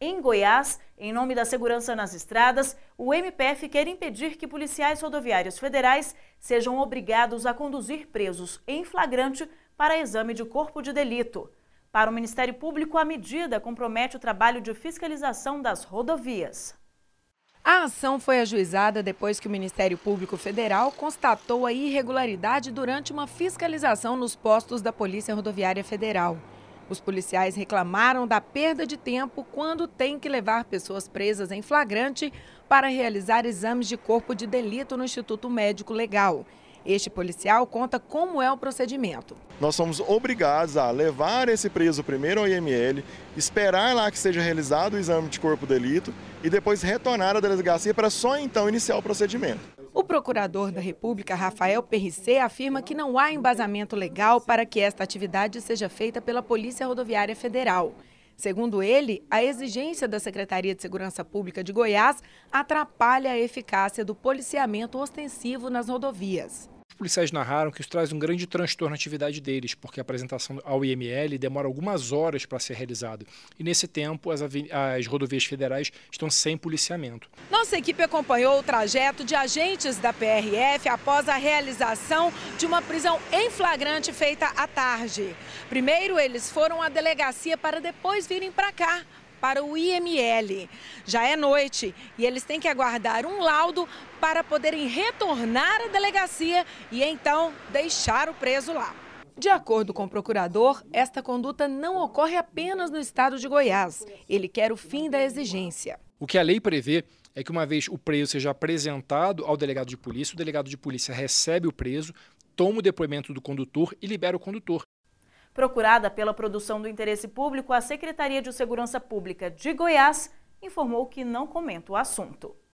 Em Goiás, em nome da segurança nas estradas, o MPF quer impedir que policiais rodoviários federais sejam obrigados a conduzir presos em flagrante para exame de corpo de delito. Para o Ministério Público, a medida compromete o trabalho de fiscalização das rodovias. A ação foi ajuizada depois que o Ministério Público Federal constatou a irregularidade durante uma fiscalização nos postos da Polícia Rodoviária Federal. Os policiais reclamaram da perda de tempo quando tem que levar pessoas presas em flagrante para realizar exames de corpo de delito no Instituto Médico Legal. Este policial conta como é o procedimento. Nós somos obrigados a levar esse preso primeiro ao IML, esperar lá que seja realizado o exame de corpo de delito e depois retornar à delegacia para só então iniciar o procedimento. O procurador da República, Rafael PRC, afirma que não há embasamento legal para que esta atividade seja feita pela Polícia Rodoviária Federal. Segundo ele, a exigência da Secretaria de Segurança Pública de Goiás atrapalha a eficácia do policiamento ostensivo nas rodovias. Os policiais narraram que isso traz um grande transtorno à atividade deles, porque a apresentação ao IML demora algumas horas para ser realizada. E nesse tempo, as, as rodovias federais estão sem policiamento. Nossa equipe acompanhou o trajeto de agentes da PRF após a realização de uma prisão em flagrante feita à tarde. Primeiro, eles foram à delegacia para depois virem para cá, para o IML. Já é noite e eles têm que aguardar um laudo para poderem retornar à delegacia e então deixar o preso lá. De acordo com o procurador, esta conduta não ocorre apenas no estado de Goiás. Ele quer o fim da exigência. O que a lei prevê é que uma vez o preso seja apresentado ao delegado de polícia, o delegado de polícia recebe o preso, toma o depoimento do condutor e libera o condutor. Procurada pela produção do interesse público, a Secretaria de Segurança Pública de Goiás informou que não comenta o assunto.